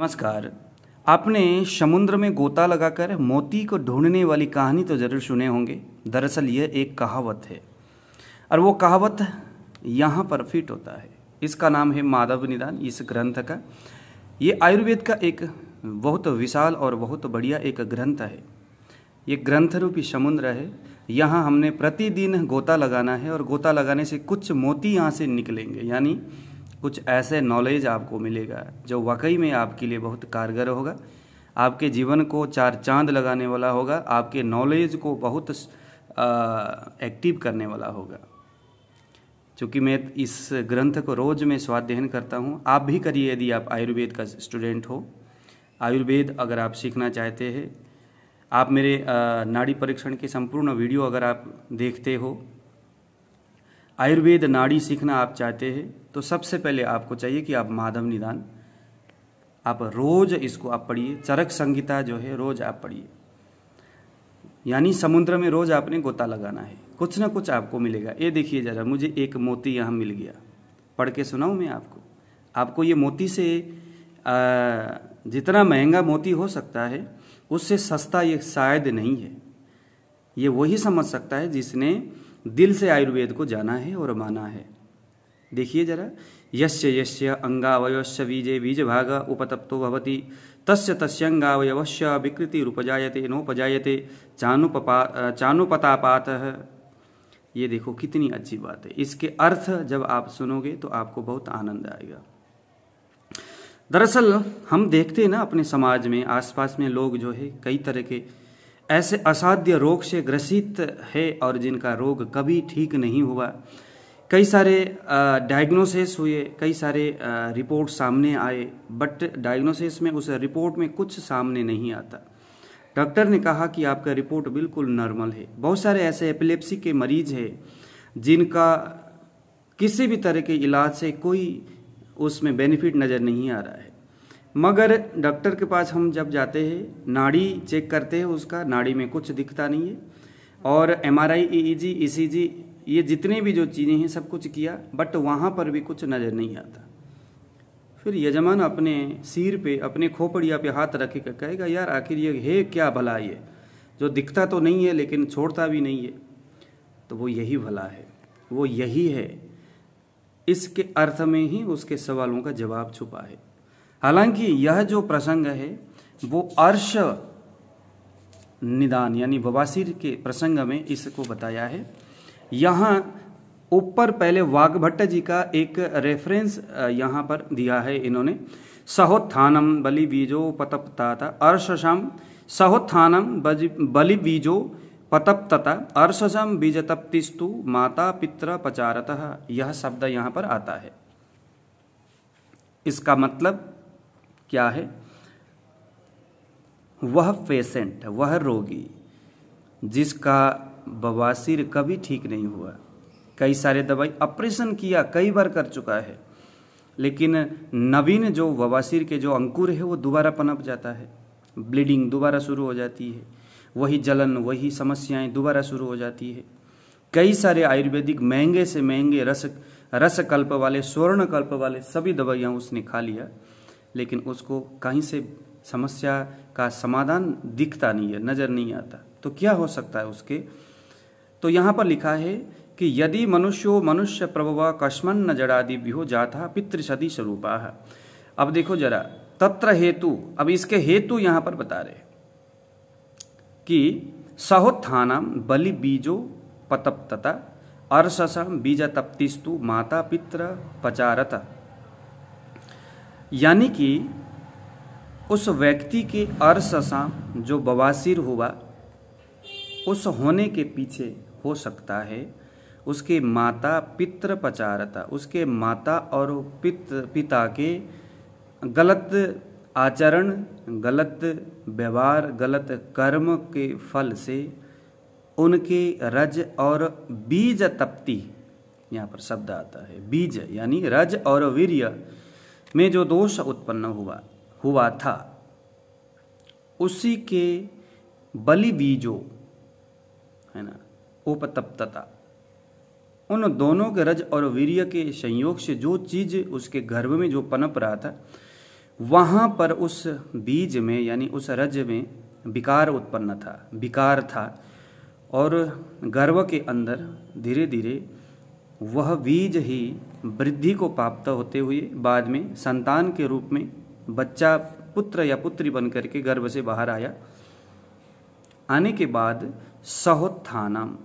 नमस्कार आपने समुद्र में गोता लगाकर मोती को ढूंढने वाली कहानी तो ज़रूर सुने होंगे दरअसल यह एक कहावत है और वो कहावत यहाँ पर फिट होता है इसका नाम है माधव निदान इस ग्रंथ का ये आयुर्वेद का एक बहुत विशाल और बहुत बढ़िया एक ग्रंथ है ये ग्रंथ रूपी समुद्र है यहाँ हमने प्रतिदिन गोता लगाना है और गोता लगाने से कुछ मोती यहाँ से निकलेंगे यानी कुछ ऐसे नॉलेज आपको मिलेगा जो वाकई में आपके लिए बहुत कारगर होगा आपके जीवन को चार चांद लगाने वाला होगा आपके नॉलेज को बहुत एक्टिव करने वाला होगा चूँकि मैं इस ग्रंथ को रोज़ में स्वाध्ययन करता हूँ आप भी करिए यदि आप आयुर्वेद का स्टूडेंट हो आयुर्वेद अगर आप सीखना चाहते हैं आप मेरे नाड़ी परीक्षण के संपूर्ण वीडियो अगर आप देखते हो आयुर्वेद नाड़ी सीखना आप चाहते हैं तो सबसे पहले आपको चाहिए कि आप माधव निदान आप रोज इसको आप पढ़िए चरक संगीता जो है रोज आप पढ़िए यानी समुद्र में रोज आपने गोता लगाना है कुछ ना कुछ आपको मिलेगा ये देखिए जरा मुझे एक मोती यहाँ मिल गया पढ़ के सुनाऊँ मैं आपको आपको ये मोती से आ, जितना महंगा मोती हो सकता है उससे सस्ता ये शायद नहीं है ये वही समझ सकता है जिसने दिल से आयुर्वेद को जाना है और माना है देखिए जरा यस्य यस्य अंगावयस्य बीजे बीज भाग उपतप्तो भवति तस्य तस्यंगावयवस्य विकृति रूपजायते नोपजायते चानुपपा चानुपतापात ये देखो कितनी अच्छी बात है इसके अर्थ जब आप सुनोगे तो आपको बहुत आनंद आएगा दरअसल हम देखते हैं ना अपने समाज में आसपास में लोग जो है कई तरह के ऐसे असाध्य रोग से ग्रसित है और जिनका रोग कभी ठीक नहीं हुआ कई सारे डायग्नोसिस हुए कई सारे रिपोर्ट सामने आए बट डायग्नोसिस में उस रिपोर्ट में कुछ सामने नहीं आता डॉक्टर ने कहा कि आपका रिपोर्ट बिल्कुल नॉर्मल है बहुत सारे ऐसे एपिलेप्सी के मरीज हैं जिनका किसी भी तरह के इलाज से कोई उसमें बेनिफिट नज़र नहीं आ रहा है मगर डॉक्टर के पास हम जब जाते हैं नाड़ी चेक करते हैं उसका नाड़ी में कुछ दिखता नहीं है और एम आर आई ई जी ई सी जी ये जितने भी जो चीज़ें हैं सब कुछ किया बट वहाँ पर भी कुछ नज़र नहीं आता फिर यजमान अपने सिर पे अपने खोपड़िया पे हाथ रखेगा कहेगा यार आखिर ये है क्या भला ये जो दिखता तो नहीं है लेकिन छोड़ता भी नहीं है तो वो यही भला है वो यही है इसके अर्थ में ही उसके सवालों का जवाब छुपा है हालांकि यह जो प्रसंग है वो अर्श निदान यानी बवासीर के प्रसंग में इसको बताया है यहाँ ऊपर पहले वाघभट्ट जी का एक रेफरेंस यहाँ पर दिया है इन्होंने सहोत्थानम बलि बीजो पतपताता अर्शम सहोत्थानम बलि बीजो पतपतता बीज तप्तिस्तु माता पित्र पचारत यह शब्द यहाँ पर आता है इसका मतलब क्या है वह पेशेंट वह रोगी जिसका बवासीर कभी ठीक नहीं हुआ कई सारे दवाई ऑपरेशन किया कई बार कर चुका है लेकिन नवीन जो बवासीर के जो अंकुर है वो दोबारा पनप जाता है ब्लीडिंग दोबारा शुरू हो जाती है वही जलन वही समस्याएं दोबारा शुरू हो जाती है कई सारे आयुर्वेदिक महंगे से महंगे रस रसकल्प वाले स्वर्णकल्प वाले सभी दवाइयाँ उसने खा लिया लेकिन उसको कहीं से समस्या का समाधान दिखता नहीं है नज़र नहीं आता तो क्या हो सकता है उसके तो यहाँ पर लिखा है कि यदि मनुष्यो मनुष्य प्रभव कश्मन न हो जाता पितृसदि स्वरूपा अब देखो जरा तत्र हेतु अब इसके हेतु यहाँ पर बता रहे कि सहोत्थान बलि बीजो पतप्तता अर्षसम बीज तप्तिस्तु माता पित्र पचारता यानी कि उस व्यक्ति के अरससा जो बवासीर हुआ उस होने के पीछे हो सकता है उसके माता पितृपचारता उसके माता और पित पिता के गलत आचरण गलत व्यवहार गलत कर्म के फल से उनके रज और बीज तप्ति यहाँ पर शब्द आता है बीज यानी रज और वीर्य में जो दोष उत्पन्न हुआ हुआ था उसी के बलि बीजो है ना उपतप्तता उन दोनों के रज और वीर्य के संयोग से जो चीज उसके गर्भ में जो पनप रहा था वहाँ पर उस बीज में यानी उस रज में विकार उत्पन्न था विकार था और गर्भ के अंदर धीरे धीरे वह बीज ही वृद्धि को प्राप्त होते हुए बाद में संतान के रूप में बच्चा पुत्र या पुत्री बन करके गर्भ से बाहर आया आने के बाद सहोत्थानम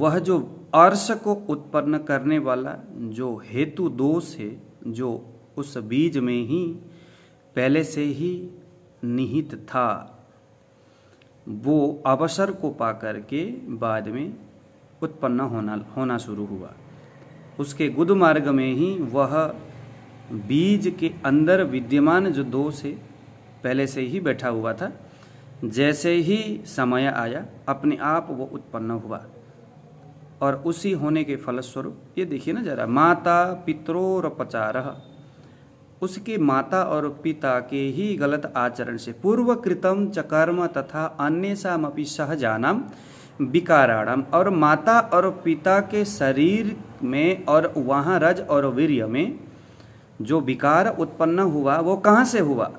वह जो अर्श को उत्पन्न करने वाला जो हेतु दोष है जो उस बीज में ही पहले से ही निहित था वो अवसर को पाकर के बाद में उत्पन्न होना होना शुरू हुआ उसके गुदमार्ग में ही वह बीज के अंदर विद्यमान जो दोष है पहले से ही बैठा हुआ था जैसे ही समय आया अपने आप वो उत्पन्न हुआ और उसी होने के फलस्वरूप ये देखिए ना जरा माता पचार उसके माता और पिता के ही गलत आचरण से पूर्व च कर्म तथा अन्य सामपि सहजानाम विकाराणम और माता और पिता के शरीर में और वहाँ रज और वीर्य में जो विकार उत्पन्न हुआ वो कहाँ से हुआ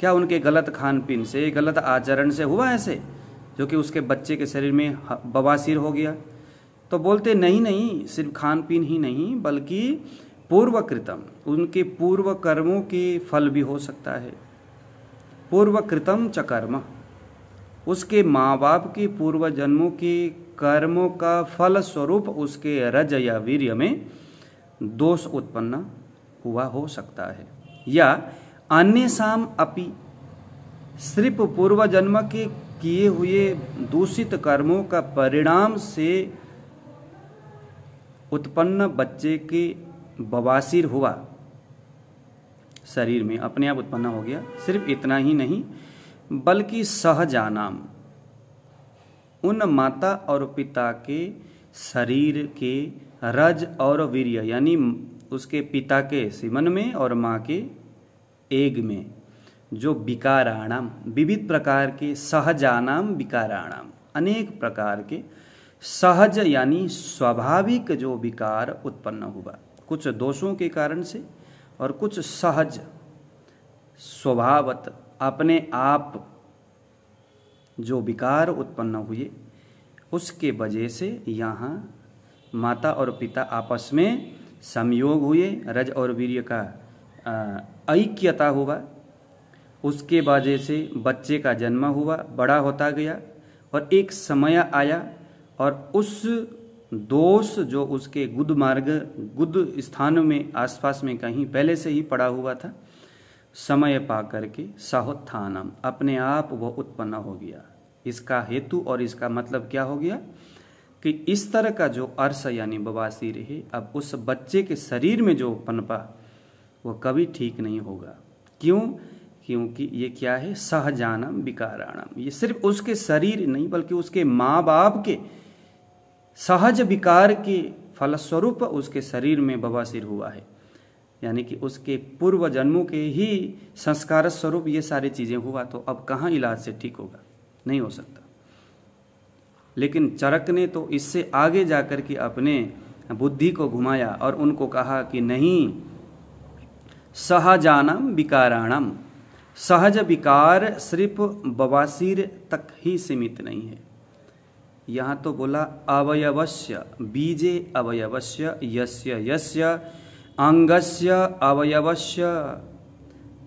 क्या उनके गलत खान पीन से गलत आचरण से हुआ ऐसे जो कि उसके बच्चे के शरीर में बवासीर हो गया तो बोलते नहीं नहीं सिर्फ खान पीन ही नहीं बल्कि पूर्वकृतम उनके पूर्व कर्मों के फल भी हो सकता है पूर्वकृतम च कर्म उसके माँ बाप की पूर्व जन्मों की कर्मों का फल स्वरूप उसके रज या वीर्य में दोष उत्पन्न हुआ हो सकता है या अन्य साम अपि सिर्फ पूर्व जन्म के किए हुए दूषित कर्मों का परिणाम से उत्पन्न बच्चे के बवासीर हुआ शरीर में अपने आप उत्पन्न हो गया सिर्फ इतना ही नहीं बल्कि सहजानाम उन माता और पिता के शरीर के रज और वीर्य यानी उसके पिता के सिमन में और माँ के एग में जो विकाराणाम विविध प्रकार के सहजानाम विकाराणाम अनेक प्रकार के सहज यानी स्वाभाविक जो विकार उत्पन्न हुआ कुछ दोषों के कारण से और कुछ सहज स्वभावत अपने आप जो विकार उत्पन्न हुए उसके वजह से यहाँ माता और पिता आपस में संयोग हुए रज और वीर्य का ऐक्यता हुआ उसके वजह से बच्चे का जन्म हुआ बड़ा होता गया और एक समय आया और उस दोष जो उसके गुद मार्ग गुद स्थान में आसपास में कहीं पहले से ही पड़ा हुआ था समय पा करके सहोत्थानम अपने आप वह उत्पन्न हो गया इसका हेतु और इसका मतलब क्या हो गया कि इस तरह का जो अर्श यानी बवासी रहे अब उस बच्चे के शरीर में जो पनपा वह कभी ठीक नहीं होगा क्यों क्योंकि ये क्या है सहजानम विकाराणम ये सिर्फ उसके शरीर नहीं बल्कि उसके माँ बाप के सहज विकार के फलस्वरूप उसके शरीर में बवासीर हुआ है यानी कि उसके पूर्व जन्मों के ही संस्कार स्वरूप ये सारी चीज़ें हुआ तो अब कहाँ इलाज से ठीक होगा नहीं हो सकता लेकिन चरक ने तो इससे आगे जाकर के अपने बुद्धि को घुमाया और उनको कहा कि नहीं सहजानम विकाराणम सहज विकार सिर्फ बवासीर तक ही सीमित नहीं है यहाँ तो बोला अवयवश्य बीजे अवयवश्य यस्य यस्य अंगस्य अवयवस्य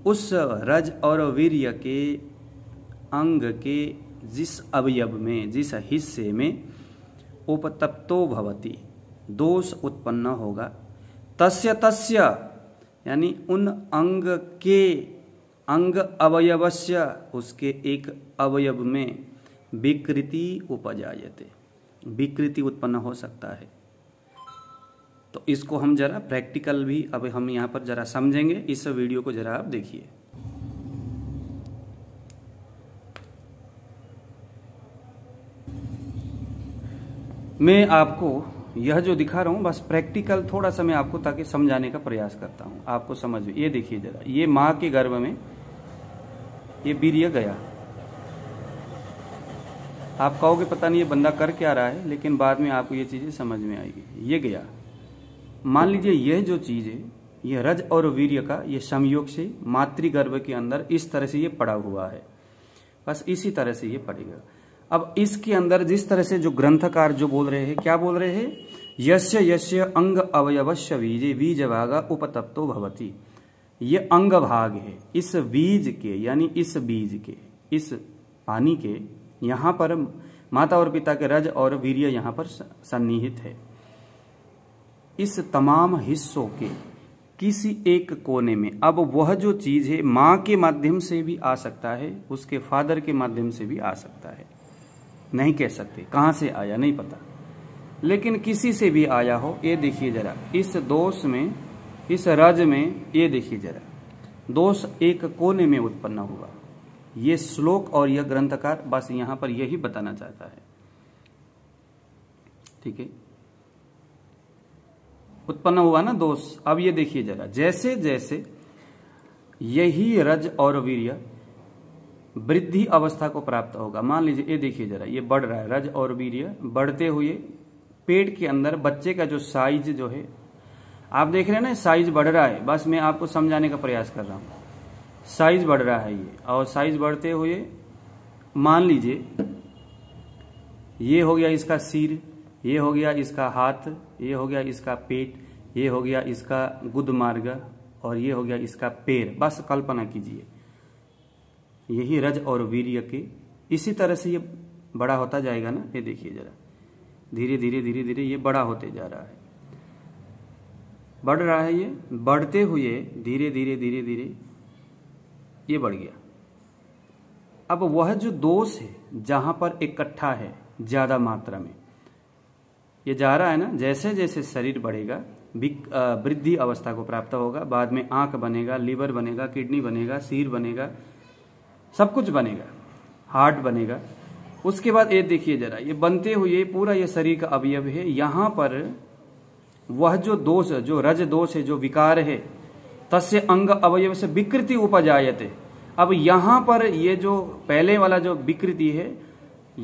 उस रज और वीर्य के अंग के जिस अवयव में जिस हिस्से में उपतप्तो भवति दोष उत्पन्न होगा तस्य तस्य यानी उन अंग के अंग अवयवस्य उसके एक अवयव में विकृति उपजायते विकृति उत्पन्न हो सकता है तो इसको हम जरा प्रैक्टिकल भी अब हम यहाँ पर जरा समझेंगे इस वीडियो को जरा आप देखिए मैं आपको यह जो दिखा रहा हूँ बस प्रैक्टिकल थोड़ा सा मैं आपको ताकि समझाने का प्रयास करता हूँ आपको समझ में ये देखिए जरा ये माँ के गर्भ में ये बीरिय गया आप कहोगे पता नहीं ये बंदा कर क्या रहा है लेकिन बाद में आपको ये चीज़ें समझ में आएगी ये गया मान लीजिए यह जो चीज है यह रज और वीर्य का यह संयोग से मातृगर्भ के अंदर इस तरह से ये पड़ा हुआ है बस इसी तरह से ये पड़ेगा अब इसके अंदर जिस तरह से जो ग्रंथकार जो बोल रहे हैं क्या बोल रहे हैं यश यश अंग अवयवश्य बीजे बीज भागा उपतप्तो भवती ये अंग भाग है इस बीज के यानी इस बीज के इस पानी के यहाँ पर माता और पिता के रज और वीर्य यहाँ पर सन्निहित है इस तमाम हिस्सों के किसी एक कोने में अब वह जो चीज़ है माँ के माध्यम से भी आ सकता है उसके फादर के माध्यम से भी आ सकता है नहीं कह सकते कहाँ से आया नहीं पता लेकिन किसी से भी आया हो ये देखिए जरा इस दोष में इस रज में ये देखिए जरा दोष एक कोने में उत्पन्न हुआ ये श्लोक और यह ग्रंथकार बस यहाँ पर यही बताना चाहता है ठीक है उत्पन्न हुआ ना दोष अब ये देखिए जरा जैसे जैसे यही रज और वीर्य वृद्धि अवस्था को प्राप्त होगा मान लीजिए ये देखिए जरा ये बढ़ रहा है रज और वीर्य बढ़ते हुए पेट के अंदर बच्चे का जो साइज जो है आप देख रहे हैं ना साइज बढ़ रहा है बस मैं आपको समझाने का प्रयास कर रहा हूं साइज बढ़ रहा है ये और साइज बढ़ते हुए मान लीजिए ये हो गया इसका सिर ये हो गया इसका हाथ ये हो गया इसका पेट ये हो गया इसका गुद मार्ग और ये हो गया इसका पैर बस कल्पना कीजिए यही रज और वीर्य के इसी तरह से ये बड़ा होता जाएगा ना ये देखिए जरा धीरे धीरे धीरे धीरे ये बड़ा होते जा रहा है बढ़ रहा है ये बढ़ते हुए धीरे धीरे धीरे धीरे ये बढ़ गया अब वह जो दोष है जहां पर इकट्ठा है ज़्यादा मात्रा में ये जा रहा है ना जैसे जैसे शरीर बढ़ेगा वृद्धि अवस्था को प्राप्त होगा बाद में आंख बनेगा लीवर बनेगा किडनी बनेगा सिर बनेगा सब कुछ बनेगा हार्ट बनेगा उसके बाद ये देखिए जरा ये बनते हुए पूरा ये शरीर का अवयव है यहाँ पर वह जो दोष जो रज दोष है जो विकार है तस्य अंग अवयव से विकृति उपजायते अब यहां पर ये जो पहले वाला जो विकृति है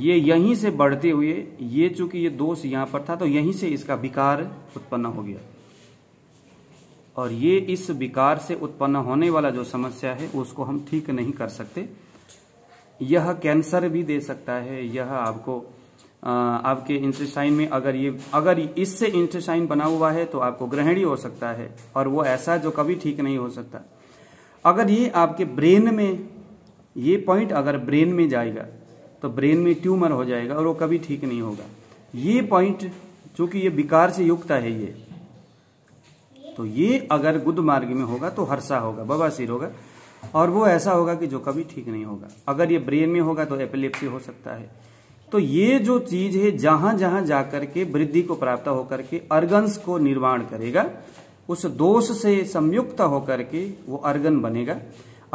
ये यहीं से बढ़ते हुए ये चूंकि ये दोष यहां पर था तो यहीं से इसका विकार उत्पन्न हो गया और ये इस विकार से उत्पन्न होने वाला जो समस्या है उसको हम ठीक नहीं कर सकते यह कैंसर भी दे सकता है यह आपको आपके इंटेस्टाइन में अगर ये अगर इससे इंटेस्टाइन बना हुआ है तो आपको ग्रहणी हो सकता है और वो ऐसा जो कभी ठीक नहीं हो सकता अगर ये आपके ब्रेन में ये पॉइंट अगर ब्रेन में जाएगा तो ब्रेन में ट्यूमर हो जाएगा और वो कभी ठीक नहीं होगा ये पॉइंट चूंकि ये विकार से युक्त है ये तो ये अगर गुद मार्ग में होगा तो हर्षा होगा बवासीर होगा और वो ऐसा होगा कि जो कभी ठीक नहीं होगा अगर ये ब्रेन में होगा तो एपिलेप्सी हो सकता है तो ये जो चीज है जहां जहां जाकर के वृद्धि को प्राप्त होकर के अर्गन्स को निर्माण करेगा उस दोष से संयुक्त होकर के वो अर्गन बनेगा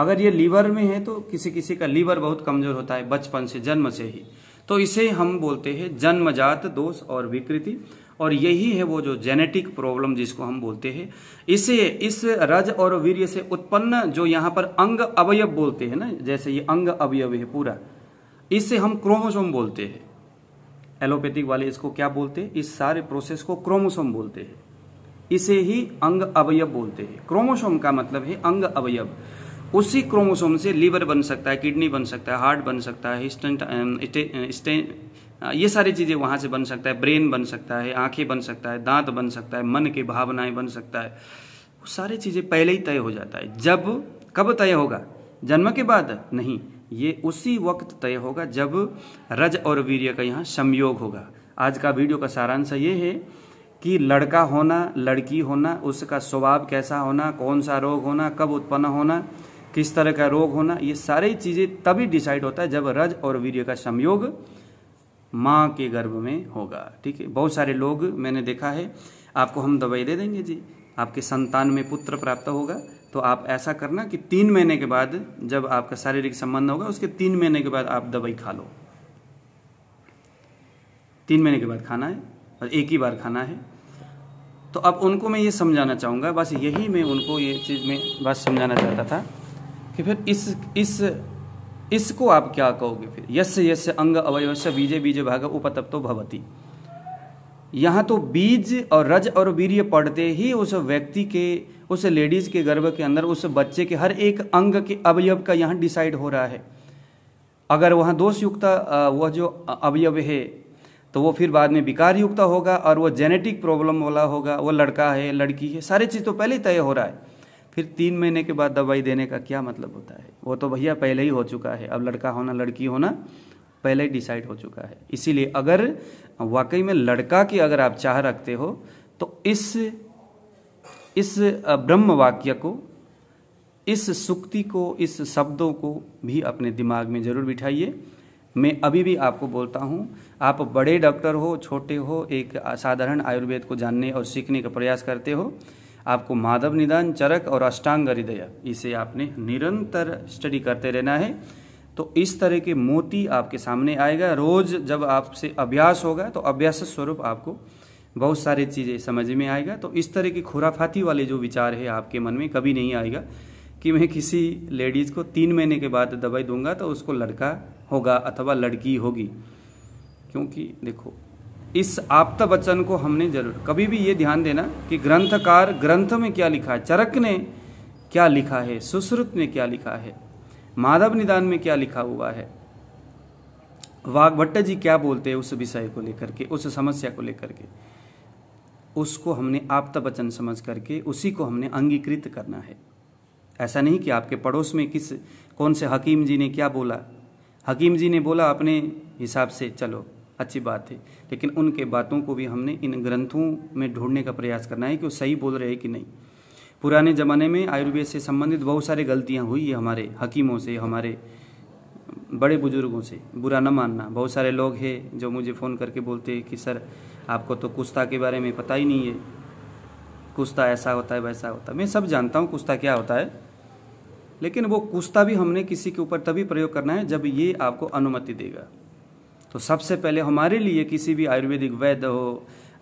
अगर ये लीवर में है तो किसी किसी का लीवर बहुत कमजोर होता है बचपन से जन्म से ही तो इसे हम बोलते हैं जन्मजात दोष और विकृति और यही है वो जो जेनेटिक प्रॉब्लम जिसको हम बोलते हैं इसे इस रज और वीर्य से उत्पन्न जो यहाँ पर अंग अवयव बोलते हैं ना जैसे ये अंग अवयव है पूरा इससे हम क्रोमोसोम बोलते हैं एलोपैथिक वाले इसको क्या बोलते हैं इस सारे प्रोसेस को क्रोमोसोम बोलते हैं इसे ही अंग अवयव बोलते हैं क्रोमोसोम का मतलब है अंग अवयव उसी क्रोमोसोम से लीवर बन सकता है किडनी बन सकता है हार्ट बन सकता है स्टेंट ये सारी चीज़ें वहाँ से बन सकता है ब्रेन बन सकता है आंखें बन सकता है दांत बन सकता है मन की भावनाएं बन सकता है वो सारी चीज़ें पहले ही तय हो जाता है जब कब तय होगा जन्म के बाद नहीं ये उसी वक्त तय होगा जब रज और वीर्य का यहाँ संयोग होगा आज का वीडियो का सारांश ये है कि लड़का होना लड़की होना उसका स्वभाव कैसा होना कौन सा रोग होना कब उत्पन्न होना किस तरह का रोग होना ये सारी चीज़ें तभी डिसाइड होता है जब रज और वीर्य का संयोग माँ के गर्भ में होगा ठीक है बहुत सारे लोग मैंने देखा है आपको हम दवाई दे देंगे जी आपके संतान में पुत्र प्राप्त होगा तो आप ऐसा करना कि तीन महीने के बाद जब आपका शारीरिक संबंध होगा उसके तीन महीने के बाद आप दवाई खा लो तीन महीने के बाद खाना है और एक ही बार खाना है तो अब उनको मैं ये समझाना चाहूँगा बस यही मैं उनको ये चीज़ में बस समझाना चाहता था कि फिर इस इस इसको आप क्या कहोगे फिर यस यस अंग अवयवश बीजे बीजे भाग उपतप तो भवती यहाँ तो बीज और रज और वीर्य पढ़ते ही उस व्यक्ति के उस लेडीज के गर्भ के अंदर उस बच्चे के हर एक अंग के अवयव का यहाँ डिसाइड हो रहा है अगर वहाँ दोष युक्त वह जो अवयव है तो वो फिर बाद में विकार युक्त होगा और वो जेनेटिक प्रॉब्लम वाला होगा वो लड़का है लड़की है सारी चीज़ तो पहले तय हो रहा है फिर तीन महीने के बाद दवाई देने का क्या मतलब होता है वो तो भैया पहले ही हो चुका है अब लड़का होना लड़की होना पहले ही डिसाइड हो चुका है इसीलिए अगर वाकई में लड़का की अगर आप चाह रखते हो तो इस इस ब्रह्म वाक्य को इस सुक्ति को इस शब्दों को भी अपने दिमाग में जरूर बिठाइए मैं अभी भी आपको बोलता हूँ आप बड़े डॉक्टर हो छोटे हो एक साधारण आयुर्वेद को जानने और सीखने का प्रयास करते हो आपको माधव निदान चरक और अष्टांग हृदय इसे आपने निरंतर स्टडी करते रहना है तो इस तरह के मोती आपके सामने आएगा रोज जब आपसे अभ्यास होगा तो अभ्यास स्वरूप आपको बहुत सारी चीज़ें समझ में आएगा तो इस तरह की खुराफाती वाले जो विचार है आपके मन में कभी नहीं आएगा कि मैं किसी लेडीज़ को तीन महीने के बाद दवाई दूंगा तो उसको लड़का होगा अथवा लड़की होगी क्योंकि देखो इस आपता वचन को हमने जरूर कभी भी ये ध्यान देना कि ग्रंथकार ग्रंथ में क्या लिखा है चरक ने क्या लिखा है सुश्रुत ने क्या लिखा है माधव निदान में क्या लिखा हुआ है वाघभट्ट जी क्या बोलते हैं उस विषय को लेकर के उस समस्या को लेकर के उसको हमने आपता वचन समझ करके उसी को हमने अंगीकृत करना है ऐसा नहीं कि आपके पड़ोस में किस कौन से हकीम जी ने क्या बोला हकीम जी ने बोला अपने हिसाब से चलो अच्छी बात है लेकिन उनके बातों को भी हमने इन ग्रंथों में ढूंढने का प्रयास करना है कि वो सही बोल रहे हैं कि नहीं पुराने ज़माने में आयुर्वेद से संबंधित बहुत सारी गलतियाँ हुई है हमारे हकीमों से हमारे बड़े बुजुर्गों से बुरा न मानना बहुत सारे लोग हैं जो मुझे फ़ोन करके बोलते हैं कि सर आपको तो कुश्ता के बारे में पता ही नहीं है कुश्ता ऐसा होता है वैसा होता है मैं सब जानता हूँ कुश्ता क्या होता है लेकिन वो कुश्ता भी हमने किसी के ऊपर तभी प्रयोग करना है जब ये आपको अनुमति देगा तो सबसे पहले हमारे लिए किसी भी आयुर्वेदिक वैद्य हो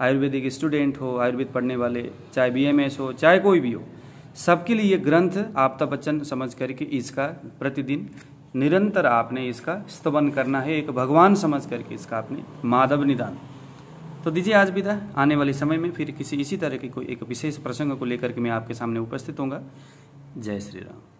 आयुर्वेदिक स्टूडेंट हो आयुर्वेद पढ़ने वाले चाहे बीएमएस हो चाहे कोई भी हो सबके लिए ग्रंथ आपता बच्चन समझ करके इसका प्रतिदिन निरंतर आपने इसका स्तवन करना है एक भगवान समझ करके इसका आपने माधव निदान तो दीजिए आज विदा आने वाले समय में फिर किसी इसी तरह के कोई एक विशेष प्रसंग को लेकर के मैं आपके सामने उपस्थित होंगे जय श्री राम